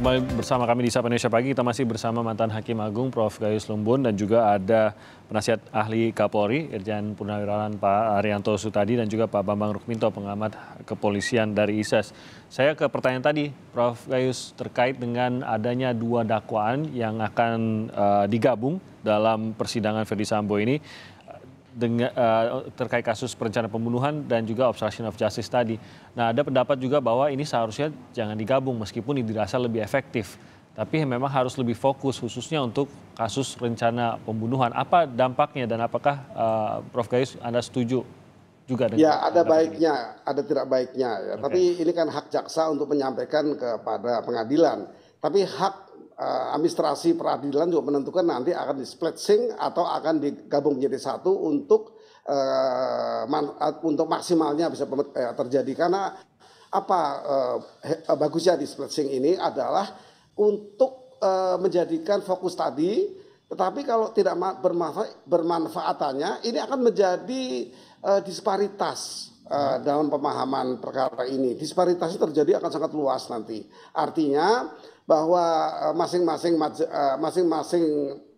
kembali bersama kami di Sapa Indonesia Pagi. Kita masih bersama mantan Hakim Agung Prof. Gayus Lumbun dan juga ada penasihat ahli Kapolri Irjen Purnawirawan Pak Arianto Sutadi dan juga Pak Bambang Rukminto pengamat kepolisian dari ISES. E Saya ke pertanyaan tadi Prof. Gayus terkait dengan adanya dua dakwaan yang akan uh, digabung dalam persidangan Ferdi Sambo ini dengan uh, terkait kasus perencanaan pembunuhan dan juga obstruction of justice tadi. Nah, ada pendapat juga bahwa ini seharusnya jangan digabung meskipun dirasa lebih efektif. Tapi memang harus lebih fokus khususnya untuk kasus rencana pembunuhan. Apa dampaknya dan apakah uh, Prof Gayus Anda setuju juga dengan Ya, ada baiknya, ada tidak baiknya ya. Okay. Tapi ini kan hak jaksa untuk menyampaikan kepada pengadilan. Tapi hak uh, administrasi peradilan juga menentukan nanti akan di displitsing atau akan digabung menjadi satu untuk uh, man, eh, untuk maksimalnya bisa terjadi karena apa uh, uh, bagusnya displitsing ini adalah untuk uh, menjadikan fokus tadi tetapi kalau tidak bermanfaat bermanfaatannya ini akan menjadi uh, disparitas uh, dalam pemahaman perkara ini. Disparitasnya terjadi akan sangat luas nanti. Artinya bahwa eh, masing-masing eh, masing-masing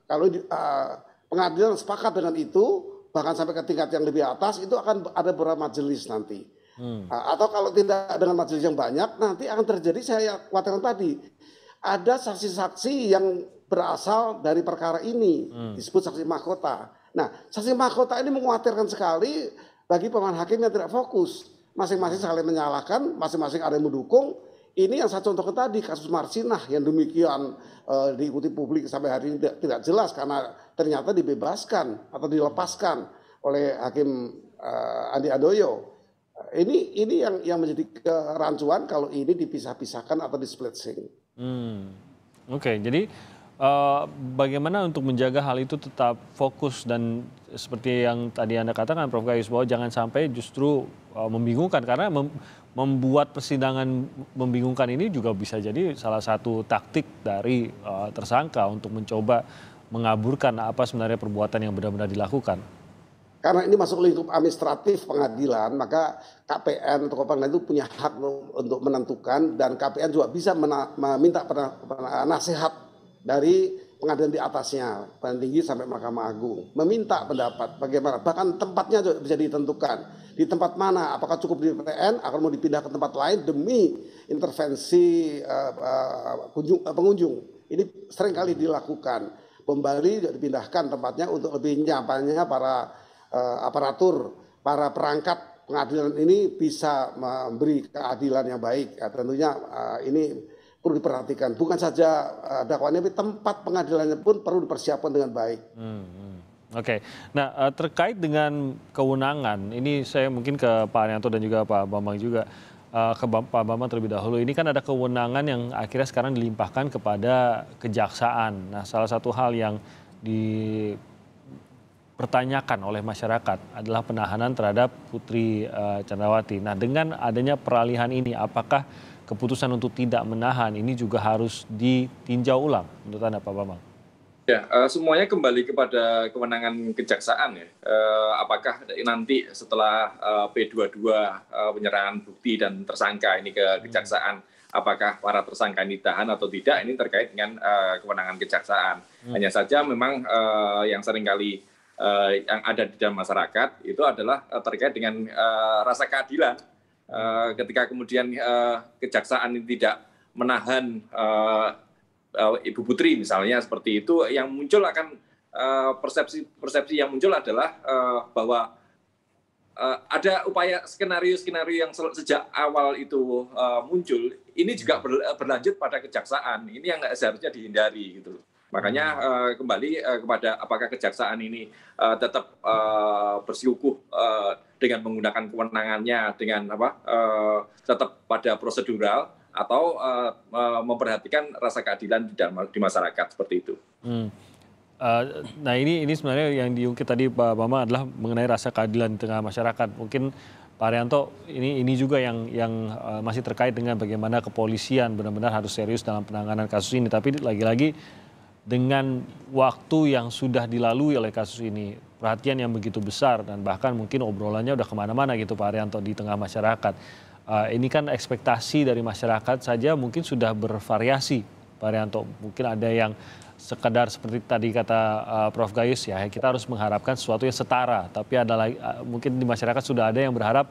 kalau eh, pengadilan sepakat dengan itu bahkan sampai ke tingkat yang lebih atas itu akan ada beberapa majelis nanti. Hmm. Atau kalau tidak dengan majelis yang banyak nanti akan terjadi saya kuatkan tadi ada saksi-saksi yang berasal dari perkara ini hmm. disebut saksi mahkota. Nah, saksi mahkota ini mengkhawatirkan sekali bagi pemain hakim yang tidak fokus. Masing-masing saling menyalahkan, masing-masing ada yang mendukung, ini yang saya contohkan tadi kasus Marsinah yang demikian e, diikuti publik sampai hari ini tidak, tidak jelas karena ternyata dibebaskan atau dilepaskan oleh hakim e, Andi Adoyo. Ini ini yang yang menjadi kerancuan eh, kalau ini dipisah-pisahkan atau displitsing. Hmm. Oke, okay, jadi Eh, bagaimana untuk menjaga hal itu tetap fokus dan seperti yang tadi Anda katakan Prof. Gayus bahwa jangan sampai justru uh, membingungkan karena mem membuat persidangan membingungkan ini juga bisa jadi salah satu taktik dari uh, tersangka untuk mencoba mengaburkan apa sebenarnya perbuatan yang benar-benar dilakukan. Karena ini masuk lingkup administratif pengadilan, maka KPN atau pengadilan itu punya hak untuk menentukan dan KPN juga bisa meminta nasihat dari pengadilan di atasnya, pengadilan tinggi sampai Mahkamah Agung, meminta pendapat bagaimana, bahkan tempatnya bisa ditentukan. Di tempat mana, apakah cukup di PN, akan mau dipindah ke tempat lain demi intervensi uh, uh, pengunjung. Ini sering kali dilakukan. Pembali dipindahkan tempatnya untuk lebih nyamannya para uh, aparatur, para perangkat pengadilan ini bisa memberi keadilan yang baik. Ya, tentunya uh, ini perlu diperhatikan. Bukan saja uh, dakwaannya, tapi tempat pengadilannya pun perlu dipersiapkan dengan baik. Hmm, hmm. Oke, okay. nah eh, terkait dengan kewenangan, ini saya mungkin ke Pak Arianto dan juga Pak Bambang juga uh, ke Pak Bambang terlebih dahulu. Ini kan ada kewenangan yang akhirnya sekarang dilimpahkan kepada kejaksaan. Nah, salah satu hal yang dipertanyakan oleh masyarakat adalah penahanan terhadap Putri uh, Candrawati. Nah, dengan adanya peralihan ini, apakah keputusan untuk tidak menahan ini juga harus ditinjau ulang menurut Anda Pak Bambang? Ya, uh, semuanya kembali kepada kewenangan kejaksaan ya. Uh, apakah nanti setelah eh, uh, P22 uh, penyerahan bukti dan tersangka ini ke hmm. kejaksaan, hmm. apakah para tersangka ini ditahan atau tidak ini terkait dengan uh, kewenangan kejaksaan. Hmm. Hanya saja memang uh, yang seringkali uh, yang ada di dalam masyarakat itu adalah uh, terkait dengan uh, rasa keadilan Eh, ketika kemudian uh, kejaksaan tidak menahan eh, Ibu Putri misalnya seperti itu yang muncul akan persepsi persepsi yang muncul adalah bahwa ada upaya skenario-skenario yang sejak awal itu muncul ini juga berlanjut pada kejaksaan ini yang seharusnya dihindari gitu makanya hmm. kembali kepada apakah kejaksaan ini tetap uh, bersikukuh dengan menggunakan kewenangannya dengan apa uh, tetap pada prosedural atau uh, uh, memperhatikan rasa keadilan di, dalam, di masyarakat seperti itu. Hmm. Uh, nah ini ini sebenarnya yang diungkit tadi Pak Bama adalah mengenai rasa keadilan di tengah masyarakat. Mungkin Pak Arianto, ini ini juga yang yang uh, masih terkait dengan bagaimana kepolisian benar-benar harus serius dalam penanganan kasus ini. Tapi lagi-lagi dengan waktu yang sudah dilalui oleh kasus ini, perhatian yang begitu besar dan bahkan mungkin obrolannya udah kemana-mana gitu Pak Arianto di tengah masyarakat. Uh, ini kan ekspektasi dari masyarakat saja mungkin sudah bervariasi Pak Arianto. Mungkin ada yang sekedar seperti tadi kata uh, Prof Gayus ya kita harus mengharapkan sesuatu yang setara tapi ada lagi uh, mungkin di masyarakat sudah ada yang berharap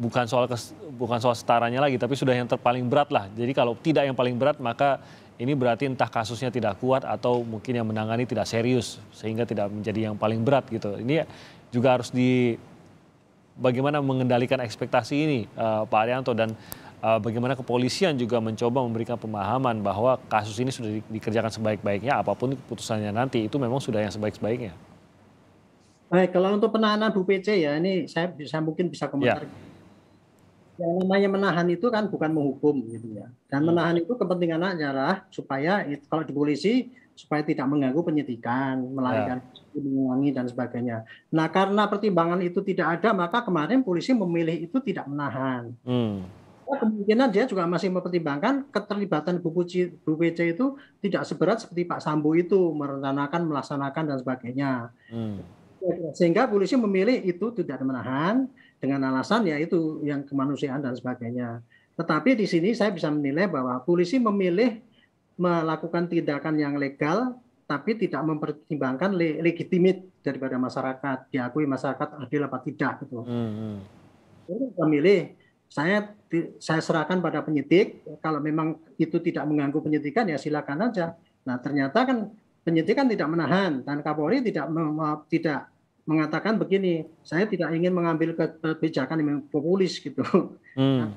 bukan soal kes, bukan soal setaranya lagi tapi sudah yang terpaling berat lah jadi kalau tidak yang paling berat maka ini berarti entah kasusnya tidak kuat atau mungkin yang menangani tidak serius sehingga tidak menjadi yang paling berat gitu. Ini juga harus di bagaimana mengendalikan ekspektasi ini uh, Pak Arianto dan uh, bagaimana kepolisian juga mencoba memberikan pemahaman bahwa kasus ini sudah di, dikerjakan sebaik-baiknya apapun keputusannya nanti itu memang sudah yang sebaik baiknya Baik, kalau untuk penahanan Bu PC ya ini saya bisa mungkin bisa ya. komentar. Ya yang namanya menahan itu kan bukan menghukum gitu ya. Dan hmm. menahan itu kepentingan adalah supaya kalau di polisi supaya tidak mengganggu penyidikan, melarikan, ya. mengulangi dan sebagainya. Nah karena pertimbangan itu tidak ada maka kemarin polisi memilih itu tidak menahan. Hmm. Nah, kemungkinan dia juga masih mempertimbangkan keterlibatan Bu, Puci, Bu PC itu tidak seberat seperti Pak Sambo itu merencanakan, melaksanakan dan sebagainya. Hmm. Sehingga polisi memilih itu tidak menahan dengan alasan ya itu yang kemanusiaan dan sebagainya. Tetapi di sini saya bisa menilai bahwa polisi memilih melakukan tindakan yang legal tapi tidak mempertimbangkan le legitimit daripada masyarakat diakui masyarakat adil apa tidak gitu. Mm -hmm. hmm. Memilih saya saya serahkan pada penyidik kalau memang itu tidak mengganggu penyidikan ya silakan aja. Nah ternyata kan penyidikan tidak menahan dan Kapolri tidak tidak mengatakan begini, saya tidak ingin mengambil kebijakan yang populis gitu. Hmm.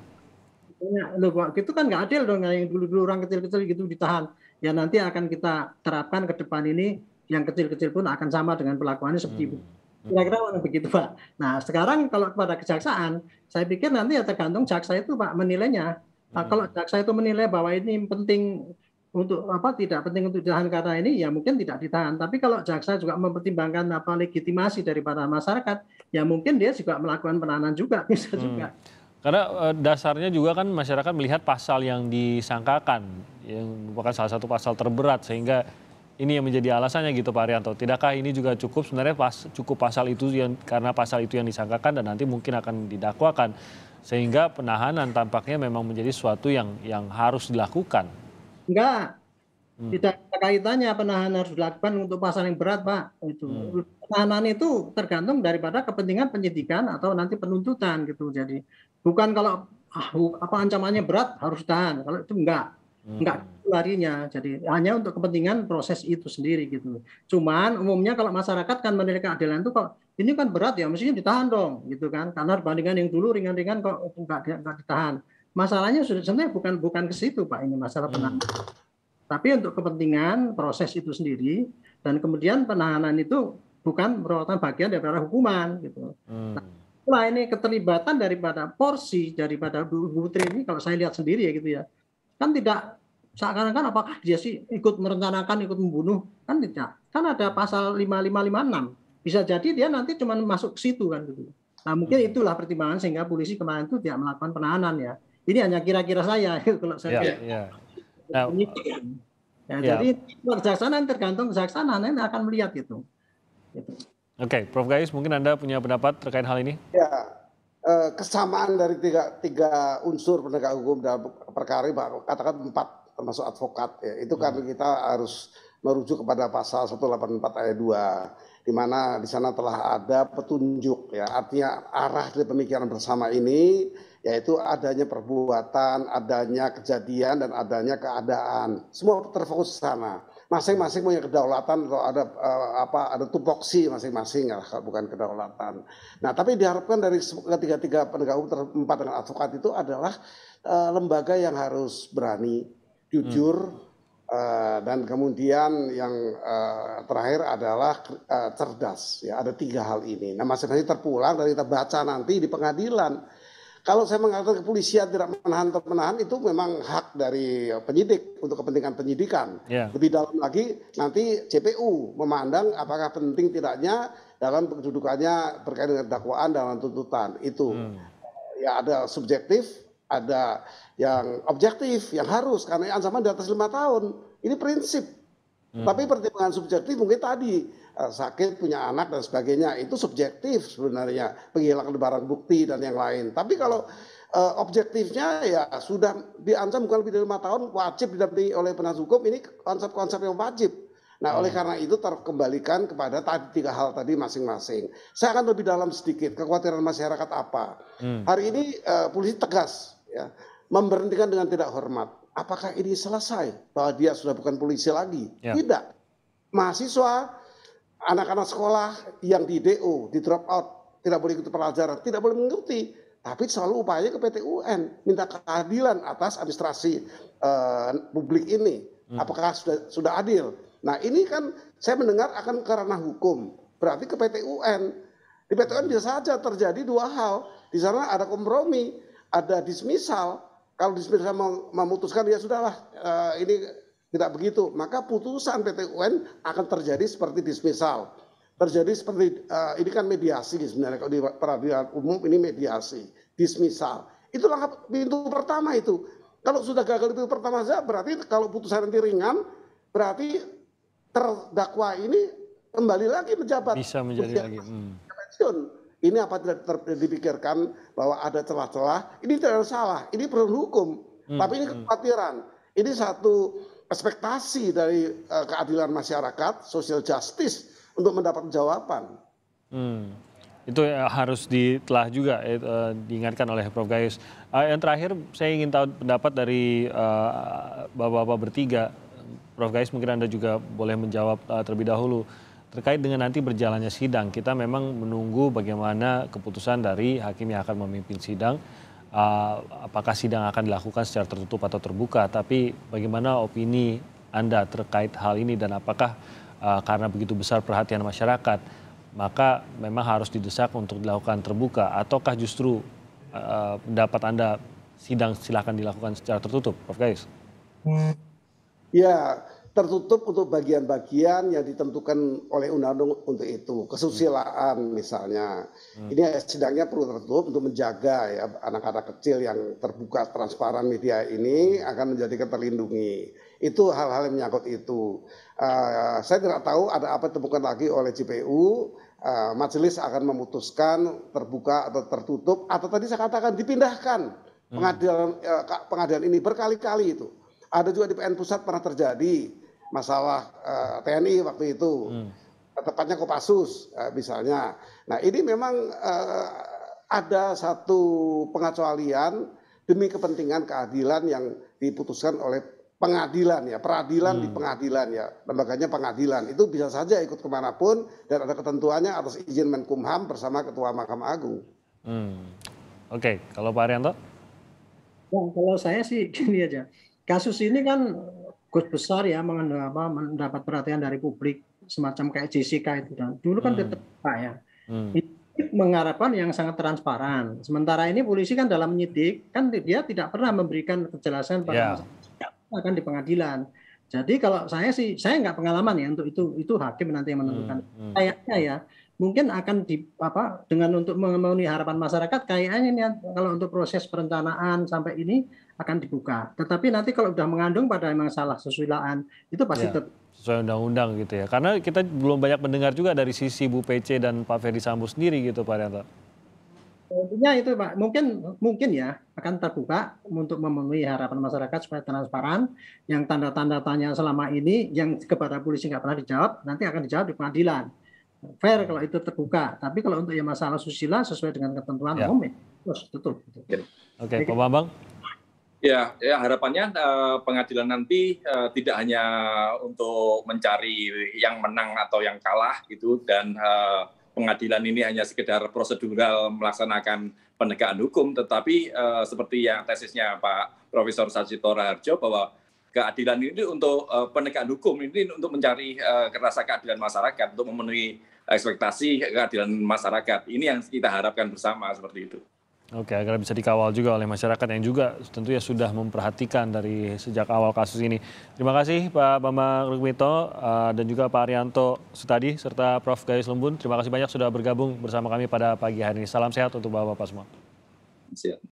Nah, loh, itu kan nggak adil dong yang dulu-dulu orang kecil-kecil gitu ditahan. Ya nanti akan kita terapkan ke depan ini yang kecil-kecil pun akan sama dengan pelakuannya seperti hmm. itu. Kira-kira begitu Pak. Nah sekarang kalau kepada kejaksaan, saya pikir nanti ya tergantung jaksa itu Pak menilainya. Nah, hmm. kalau jaksa itu menilai bahwa ini penting untuk apa tidak penting untuk ditahan karena ini ya mungkin tidak ditahan. Tapi kalau jaksa juga mempertimbangkan apa legitimasi para masyarakat, ya mungkin dia juga melakukan penahanan juga bisa hmm. juga. Karena eh, dasarnya juga kan masyarakat melihat pasal yang disangkakan yang merupakan salah satu pasal terberat sehingga ini yang menjadi alasannya gitu Pak Arianto. Tidakkah ini juga cukup sebenarnya pas, cukup pasal itu yang karena pasal itu yang disangkakan dan nanti mungkin akan didakwakan sehingga penahanan tampaknya memang menjadi suatu yang yang harus dilakukan Enggak. Hmm. Tidak ada kaitannya penahanan harus dilakukan untuk pasal yang berat, Pak. Itu. Hmm. Penahanan itu tergantung daripada kepentingan penyidikan atau nanti penuntutan gitu. Jadi bukan kalau ah, apa ancamannya berat harus tahan. Kalau itu enggak. Hmm. Enggak larinya. Jadi hanya untuk kepentingan proses itu sendiri gitu. Cuman umumnya kalau masyarakat kan menilai keadilan itu kok ini kan berat ya mestinya ditahan dong gitu kan. Karena perbandingan yang dulu ringan-ringan kok enggak, enggak ditahan masalahnya sudah sebenarnya bukan bukan ke situ Pak ini masalah hmm. penahanan. Hmm. Tapi untuk kepentingan proses itu sendiri dan kemudian penahanan itu bukan merupakan bagian daripada hukuman gitu. Hmm. Nah, ini keterlibatan daripada porsi daripada Bu Putri ini kalau saya lihat sendiri ya gitu ya. Kan tidak seakan-akan apakah dia sih ikut merencanakan ikut membunuh kan tidak. Kan ada pasal 5556. Bisa jadi dia nanti cuma masuk ke situ kan gitu. Nah, mungkin hmm. itulah pertimbangan sehingga polisi kemarin itu tidak melakukan penahanan ya. Ini hanya kira-kira saya kalau saya. Yeah, yeah. ya, yeah. Ya. Ya, ya. Jadi kejaksanaan tergantung kejaksanaan yang akan melihat itu. Gitu. Oke, okay, Prof Gais, mungkin Anda punya pendapat terkait hal ini? Ya, eh, kesamaan dari tiga, tiga unsur penegak hukum dalam perkara ini, katakan empat, termasuk advokat. Ya. Itu kan hmm. karena kita harus merujuk kepada pasal 184 ayat 2, di mana di sana telah ada petunjuk, ya artinya arah dari pemikiran bersama ini yaitu adanya perbuatan, adanya kejadian dan adanya keadaan. Semua terfokus sana. Masing-masing punya kedaulatan atau ada uh, apa ada tupoksi masing-masing ya, bukan kedaulatan. Nah, tapi diharapkan dari ketiga-tiga penegak hukum terempat dengan advokat itu adalah uh, lembaga yang harus berani, jujur, hmm. Uh, dan kemudian yang uh, terakhir adalah uh, cerdas ya ada tiga hal ini nah masing-masing terpulang dari kita baca nanti di pengadilan kalau saya mengatakan kepolisian tidak menahan atau menahan itu memang hak dari eh, penyidik untuk kepentingan penyidikan. Yeah. Lebih dalam lagi nanti CPU memandang apakah penting tidaknya dalam kedudukannya berkaitan dengan dakwaan dalam tuntutan itu. Hmm. Ya ada subjektif, ada yang objektif yang harus karena ancaman di atas lima tahun ini prinsip. Hmm. Tapi pertimbangan subjektif mungkin tadi Eh, sakit punya anak dan sebagainya itu subjektif sebenarnya penghilangan barang bukti dan yang lain tapi kalau uh, objektifnya ya sudah diancam bukan lebih dari lima tahun wajib didampingi oleh penasihat hukum ini konsep-konsep yang wajib Nah, oleh hmm. karena itu terkembalikan kepada tadi tiga hal tadi masing-masing. Saya akan lebih dalam sedikit kekhawatiran masyarakat apa. Hmm. Hari ini uh, polisi tegas ya, memberhentikan dengan tidak hormat. Apakah ini selesai bahwa dia sudah bukan polisi lagi? Ya. Tidak. Mahasiswa anak-anak sekolah yang di DO, di drop out, tidak boleh ikut pelajaran, tidak boleh mengikuti. Tapi selalu upaya ke PT UN, minta keadilan atas administrasi uh, publik ini. Hmm. Apakah sudah sudah adil? Nah ini kan saya mendengar akan karena hukum, berarti ke PT UN. Di PT UN bisa saja terjadi dua hal. Di sana ada kompromi, ada dismisal. Kalau dismisal memutuskan ya sudahlah, uh, ini tidak begitu, maka putusan PT UN akan terjadi seperti dismisal. Terjadi seperti uh, ini kan mediasi gitu sebenarnya kalau di peradilan umum ini mediasi, dismisal. Itu langkah pintu pertama itu. Kalau sudah gagal pintu pertama saja berarti kalau putusan nanti ringan berarti terdakwa ini kembali lagi menjabat. Bisa menjadi lagi. Hmm. Ini apa tidak dipikirkan bahwa ada celah-celah? Ini tidak salah. Ini perlu hukum. Hmm. Tapi ini hmm. kekhawatiran. Ini satu ekspektasi dari uh, keadilan masyarakat, social justice untuk mendapat jawaban. Hmm. Itu eh, harus ditelah juga eh, diingatkan oleh Prof Gayus. yang terakhir saya ingin tahu pendapat dari bapak-bapak bertiga. Prof Gayus mungkin Anda juga boleh menjawab terlebih dahulu terkait dengan nanti berjalannya sidang. Kita memang menunggu bagaimana keputusan dari hakim yang akan memimpin sidang uh, apakah sidang akan dilakukan secara tertutup atau terbuka, tapi bagaimana opini Anda terkait hal ini dan apakah uh, karena begitu besar perhatian masyarakat, maka memang harus didesak untuk dilakukan terbuka ataukah justru uh, pendapat Anda sidang silahkan dilakukan secara tertutup, Prof. Gayus? Ya, tertutup untuk bagian-bagian yang ditentukan oleh undang-undang untuk itu kesusilaan hmm. misalnya hmm. ini sidangnya perlu tertutup untuk menjaga ya anak-anak kecil yang terbuka transparan media ini hmm. akan menjadi terlindungi itu hal-hal yang menyangkut itu uh, saya tidak tahu ada apa temukan lagi oleh JPU uh, eh, majelis akan memutuskan terbuka atau tertutup atau tadi saya katakan dipindahkan hmm. pengadilan uh, pengadilan ini berkali-kali itu ada juga di PN pusat pernah terjadi masalah uh, eh, TNI waktu itu. Hmm. Tepatnya Kopassus uh, misalnya. Nah, ini memang uh, ada satu pengecualian demi kepentingan keadilan yang diputuskan oleh pengadilan ya peradilan hmm. di pengadilan ya lembaganya pengadilan itu bisa saja ikut kemanapun dan ada ketentuannya atas izin Menkumham bersama Ketua Mahkamah Agung. Hmm. Oke, okay. kalau Pak Arianto? Nah, kalau saya sih gini aja kasus ini kan eh, Gus besar ya mendapat perhatian dari publik semacam kayak JCK itu dan dulu kan hmm. pak ya hmm. mengharapkan yang sangat transparan. Sementara ini polisi kan dalam menyidik kan dia tidak pernah memberikan kejelasan pada yeah. Ya. akan di pengadilan. Jadi kalau saya sih saya nggak pengalaman ya untuk itu itu hakim nanti yang menentukan. hmm. hmm. Kayaknya ya mungkin akan di apa dengan untuk memenuhi harapan masyarakat kayaknya ini kalau untuk proses perencanaan sampai ini akan dibuka. Tetapi nanti kalau sudah mengandung pada salah sesuilaan itu pasti ya, sesuai undang-undang gitu ya. Karena kita belum banyak mendengar juga dari sisi Bu PC dan Pak Ferry Sambo sendiri gitu Pak Rianto. Intinya itu Pak, mungkin mungkin ya akan terbuka untuk memenuhi harapan masyarakat supaya transparan. Yang tanda-tanda tanya selama ini yang kepada polisi nggak pernah dijawab nanti akan dijawab di pengadilan fair kalau itu terbuka. Tapi kalau untuk yang masalah susila sesuai dengan ketentuan ya. umum ya terus tutup. Oke, Pak Bambang. Ya, ya harapannya uh, pengadilan nanti uh, tidak hanya untuk mencari yang menang atau yang kalah gitu dan uh, pengadilan ini hanya sekedar prosedural melaksanakan penegakan hukum, tetapi uh, seperti yang tesisnya Pak Profesor Sajitora Harjo bahwa keadilan ini untuk uh, penegakan hukum ini untuk mencari uh, rasa keadilan masyarakat untuk memenuhi ekspektasi keadilan masyarakat ini yang kita harapkan bersama seperti itu. Oke, agar bisa dikawal juga oleh masyarakat yang juga tentunya sudah memperhatikan dari sejak awal kasus ini. Terima kasih Pak Bambang Rukmito uh, dan juga Pak Arianto Sutadi serta Prof. Gayus Lembun. Terima kasih banyak sudah bergabung bersama kami pada pagi hari ini. Salam sehat untuk Bapak-Bapak semua. Siap.